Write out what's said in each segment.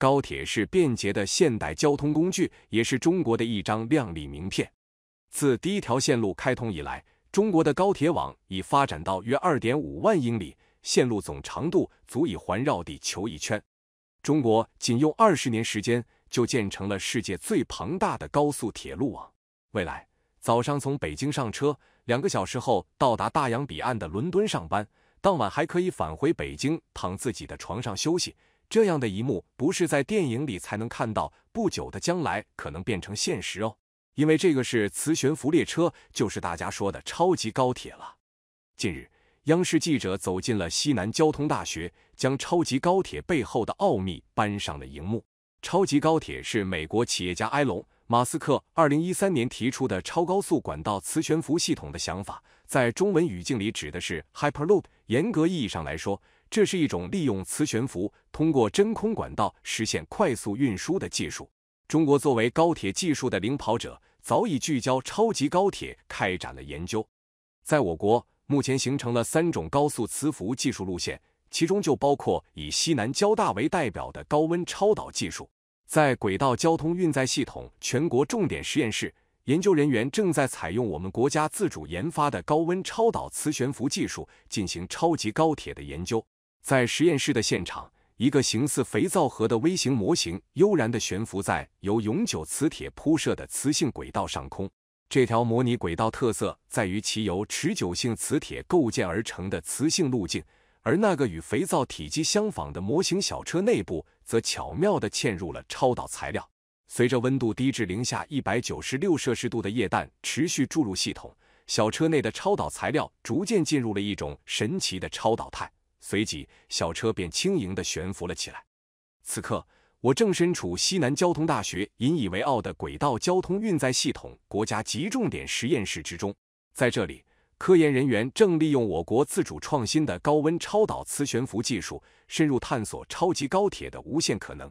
高铁是便捷的现代交通工具，也是中国的一张亮丽名片。自第一条线路开通以来，中国的高铁网已发展到约2.5万英里，线路总长度足以环绕地球一圈。中国仅用20年时间就建成了世界最庞大的高速铁路网。未来，早上从北京上车，两个小时后到达大洋彼岸的伦敦上班，当晚还可以返回北京，躺自己的床上休息。这样的一幕不是在电影里才能看到，不久的将来可能变成现实哦。因为这个是磁悬浮列车，就是大家说的超级高铁了。近日，央视记者走进了西南交通大学，将超级高铁背后的奥秘搬上了荧幕。超级高铁是美国企业家埃隆·马斯克二零一三年提出的超高速管道磁悬浮系统的想法，在中文语境里指的是 Hyperloop。严格意义上来说。这是一种利用磁悬浮通过真空管道实现快速运输的技术。中国作为高铁技术的领跑者，早已聚焦超级高铁开展了研究。在我国，目前形成了三种高速磁浮技术路线，其中就包括以西南交大为代表的高温超导技术。在轨道交通运载系统全国重点实验室，研究人员正在采用我们国家自主研发的高温超导磁悬浮技术进行超级高铁的研究。在实验室的现场，一个形似肥皂盒的微型模型悠然地悬浮在由永久磁铁铺设的磁性轨道上空。这条模拟轨道特色在于其由持久性磁铁构建而成的磁性路径，而那个与肥皂体积相仿的模型小车内部，则巧妙地嵌入了超导材料。随着温度低至零下一百九十六摄氏度的液氮持续注入系统，小车内的超导材料逐渐进入了一种神奇的超导态。随即，小车便轻盈的悬浮了起来。此刻，我正身处西南交通大学引以为傲的轨道交通运载系统国家级重点实验室之中。在这里，科研人员正利用我国自主创新的高温超导磁悬浮技术，深入探索超级高铁的无限可能。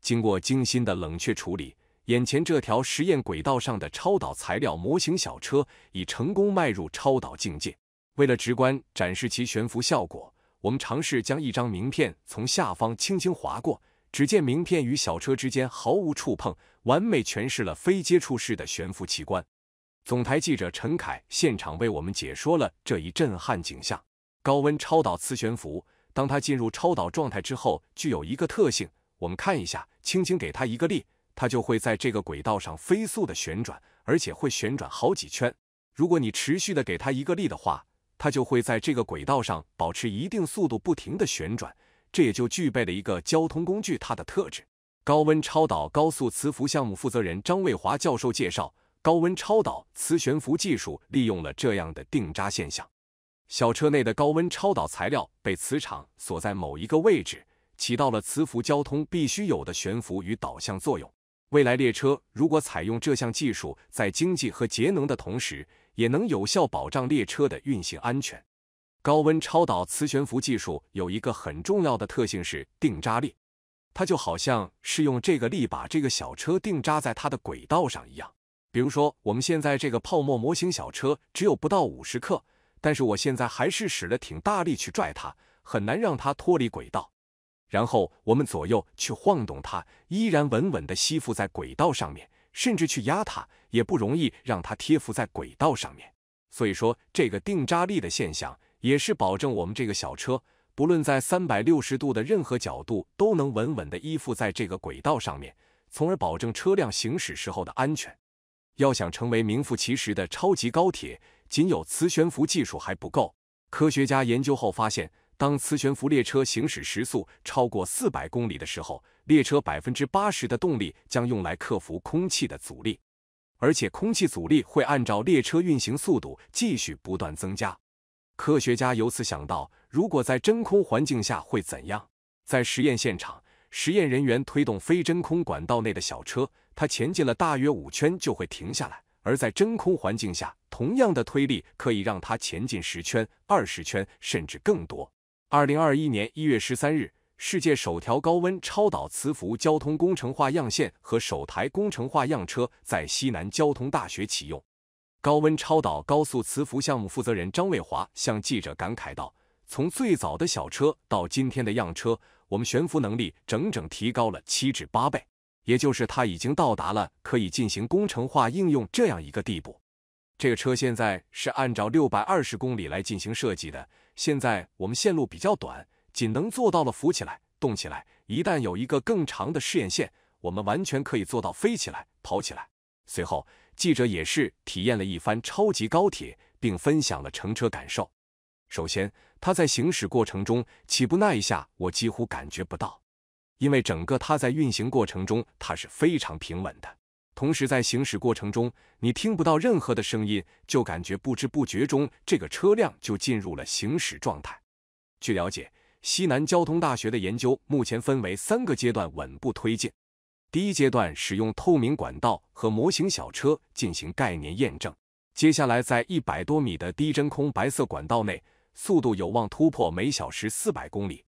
经过精心的冷却处理，眼前这条实验轨道上的超导材料模型小车已成功迈入超导境界。为了直观展示其悬浮效果，我们尝试将一张名片从下方轻轻划过，只见名片与小车之间毫无触碰，完美诠释了非接触式的悬浮奇观。总台记者陈凯现场为我们解说了这一震撼景象：高温超导磁悬浮，当它进入超导状态之后，具有一个特性，我们看一下，轻轻给它一个力，它就会在这个轨道上飞速的旋转，而且会旋转好几圈。如果你持续的给它一个力的话。它就会在这个轨道上保持一定速度，不停地旋转，这也就具备了一个交通工具它的特质。高温超导高速磁浮项目负责人张卫华教授介绍，高温超导磁悬浮技术利用了这样的定扎现象，小车内的高温超导材料被磁场锁在某一个位置，起到了磁浮交通必须有的悬浮与导向作用。未来列车如果采用这项技术，在经济和节能的同时，也能有效保障列车的运行安全。高温超导磁悬浮技术有一个很重要的特性是定扎力，它就好像是用这个力把这个小车定扎在它的轨道上一样。比如说，我们现在这个泡沫模型小车只有不到五十克，但是我现在还是使了挺大力去拽它，很难让它脱离轨道。然后我们左右去晃动它，依然稳稳地吸附在轨道上面，甚至去压它，也不容易让它贴附在轨道上面。所以说，这个定扎力的现象，也是保证我们这个小车，不论在三百六十度的任何角度，都能稳稳地依附在这个轨道上面，从而保证车辆行驶时候的安全。要想成为名副其实的超级高铁，仅有磁悬浮技术还不够。科学家研究后发现。当磁悬浮列车行驶时速超过四百公里的时候，列车百分之八十的动力将用来克服空气的阻力，而且空气阻力会按照列车运行速度继续不断增加。科学家由此想到，如果在真空环境下会怎样？在实验现场，实验人员推动非真空管道内的小车，它前进了大约五圈就会停下来；而在真空环境下，同样的推力可以让它前进十圈、二十圈，甚至更多。二零二一年一月十三日，世界首条高温超导磁浮交通工程化样线和首台工程化样车在西南交通大学启用。高温超导高速磁浮项目负责人张卫华向记者感慨道：“从最早的小车到今天的样车，我们悬浮能力整整提高了七至八倍，也就是它已经到达了可以进行工程化应用这样一个地步。这个车现在是按照六百二十公里来进行设计的。”现在我们线路比较短，仅能做到了浮起来、动起来。一旦有一个更长的试验线，我们完全可以做到飞起来、跑起来。随后，记者也是体验了一番超级高铁，并分享了乘车感受。首先，它在行驶过程中，起步那一下我几乎感觉不到，因为整个它在运行过程中，它是非常平稳的。同时，在行驶过程中，你听不到任何的声音，就感觉不知不觉中，这个车辆就进入了行驶状态。据了解，西南交通大学的研究目前分为三个阶段稳步推进。第一阶段使用透明管道和模型小车进行概念验证。接下来，在一百多米的低真空白色管道内，速度有望突破每小时四百公里。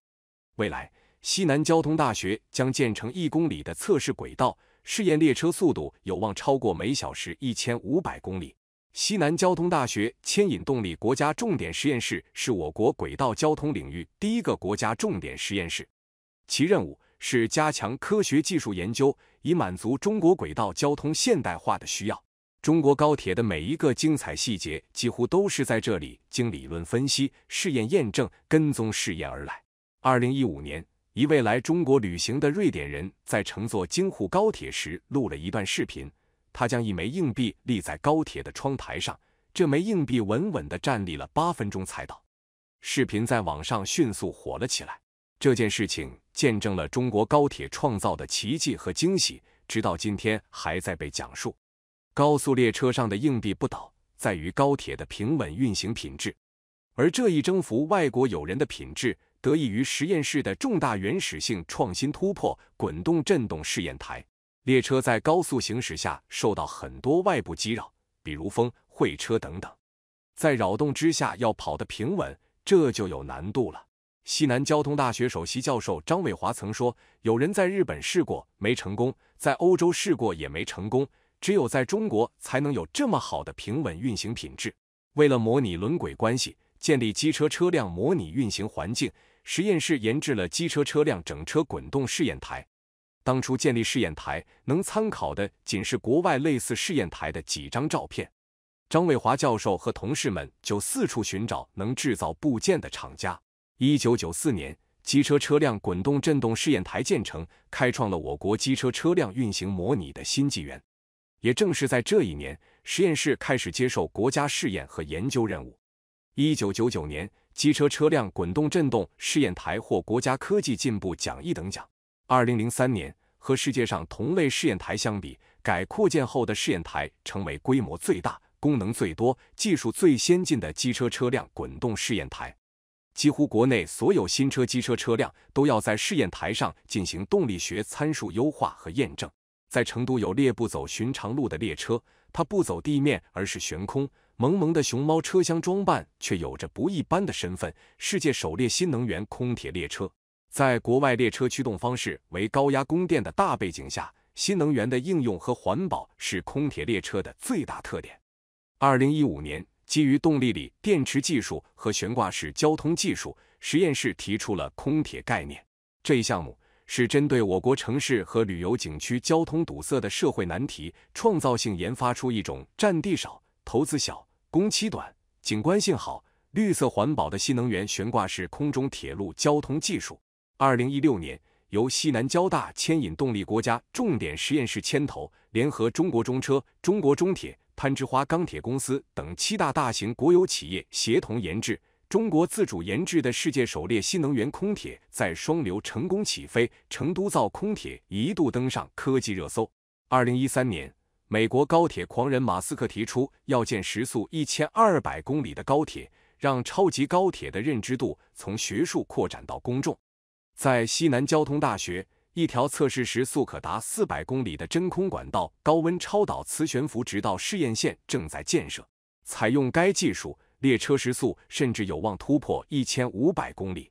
未来，西南交通大学将建成一公里的测试轨道。试验列车速度有望超过每小时一千五百公里。西南交通大学牵引动力国家重点实验室是我国轨道交通领域第一个国家重点实验室，其任务是加强科学技术研究，以满足中国轨道交通现代化的需要。中国高铁的每一个精彩细节，几乎都是在这里经理论分析、试验验证、跟踪试验而来。二零一五年。一位来中国旅行的瑞典人在乘坐京沪高铁时录了一段视频，他将一枚硬币立在高铁的窗台上，这枚硬币稳稳地站立了八分钟才倒。视频在网上迅速火了起来。这件事情见证了中国高铁创造的奇迹和惊喜，直到今天还在被讲述。高速列车上的硬币不倒，在于高铁的平稳运行品质，而这一征服外国友人的品质。得益于实验室的重大原始性创新突破，滚动振动试验台。列车在高速行驶下受到很多外部激扰，比如风、会车等等，在扰动之下要跑得平稳，这就有难度了。西南交通大学首席教授张伟华曾说：“有人在日本试过没成功，在欧洲试过也没成功，只有在中国才能有这么好的平稳运行品质。”为了模拟轮轨关系。建立机车车辆模拟运行环境实验室，研制了机车车辆整车滚动试验台。当初建立试验台，能参考的仅是国外类似试验台的几张照片。张卫华教授和同事们就四处寻找能制造部件的厂家。一九九四年，机车车辆滚动振动试验台建成，开创了我国机车车辆运行模拟的新纪元。也正是在这一年，实验室开始接受国家试验和研究任务。一九九九年，机车车辆滚动振动试验台获国家科技进步奖一等奖。二零零三年，和世界上同类试验台相比，改扩建后的试验台成为规模最大、功能最多、技术最先进的机车车辆滚动试验台。几乎国内所有新车、机车、车辆都要在试验台上进行动力学参数优化和验证。在成都有列不走寻常路的列车，它不走地面，而是悬空。萌萌的熊猫车厢装扮，却有着不一般的身份。世界首列新能源空铁列车，在国外列车驱动方式为高压供电的大背景下，新能源的应用和环保是空铁列车的最大特点。二零一五年，基于动力锂电池技术和悬挂式交通技术，实验室提出了空铁概念。这一项目是针对我国城市和旅游景区交通堵塞的社会难题，创造性研发出一种占地少、投资小。工期短，景观性好，绿色环保的新能源悬挂式空中铁路交通技术。二零一六年，由西南交大牵引动力国家重点实验室牵头，联合中国中车、中国中铁、攀枝花钢铁公司等七大大型国有企业协同研制，中国自主研制的世界首列新能源空铁在双流成功起飞，成都造空铁一度登上科技热搜。二零一三年。美国高铁狂人马斯克提出要建时速一千二百公里的高铁，让超级高铁的认知度从学术扩展到公众。在西南交通大学，一条测试时速可达四百公里的真空管道高温超导磁悬浮直道试验线正在建设。采用该技术，列车时速甚至有望突破一千五百公里。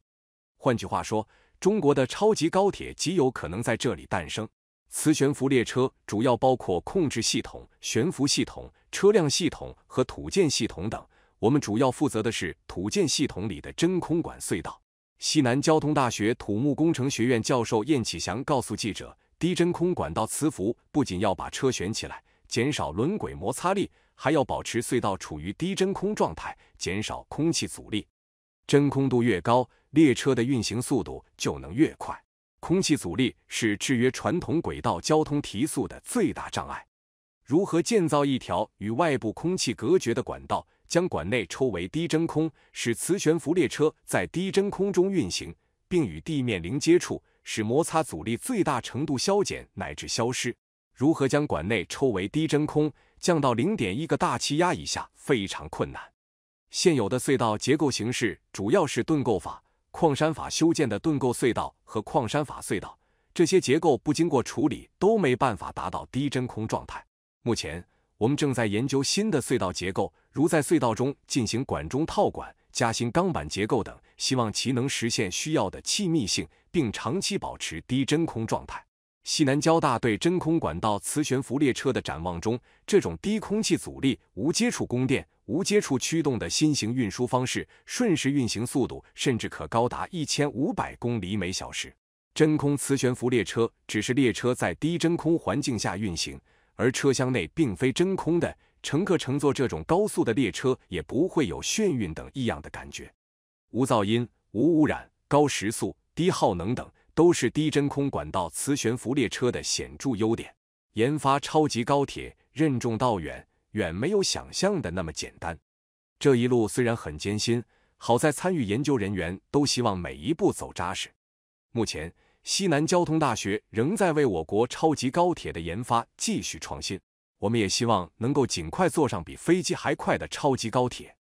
换句话说，中国的超级高铁极有可能在这里诞生。磁悬浮列车主要包括控制系统、悬浮系统、车辆系统和土建系统等。我们主要负责的是土建系统里的真空管隧道。西南交通大学土木工程学院教授晏启祥告诉记者，低真空管道磁浮不仅要把车悬起来，减少轮轨摩擦力，还要保持隧道处于低真空状态，减少空气阻力。真空度越高，列车的运行速度就能越快。空气阻力是制约传统轨道交通提速的最大障碍。如何建造一条与外部空气隔绝的管道，将管内抽为低真空，使磁悬浮列车在低真空中运行，并与地面零接触，使摩擦阻力最大程度消减乃至消失？如何将管内抽为低真空，降到零点一个大气压以下，非常困难。现有的隧道结构形式主要是盾构法。矿山法修建的盾构隧道和矿山法隧道，这些结构不经过处理都没办法达到低真空状态。目前，我们正在研究新的隧道结构，如在隧道中进行管中套管、加心钢板结构等，希望其能实现需要的气密性，并长期保持低真空状态。西南交大对真空管道磁悬浮列车的展望中，这种低空气阻力、无接触供电。无接触驱动的新型运输方式，瞬时运行速度甚至可高达一千五百公里每小时。真空磁悬浮列车只是列车在低真空环境下运行，而车厢内并非真空的，乘客乘坐这种高速的列车也不会有眩晕等异样的感觉。无噪音、无污染、高时速、低耗能等，都是低真空管道磁悬浮列车的显著优点。研发超级高铁，任重道远。远没有想象的那么简单。这一路虽然很艰辛，好在参与研究人员都希望每一步走扎实。目前，西南交通大学仍在为我国超级高铁的研发继续创新。我们也希望能够尽快坐上比飞机还快的超级高铁。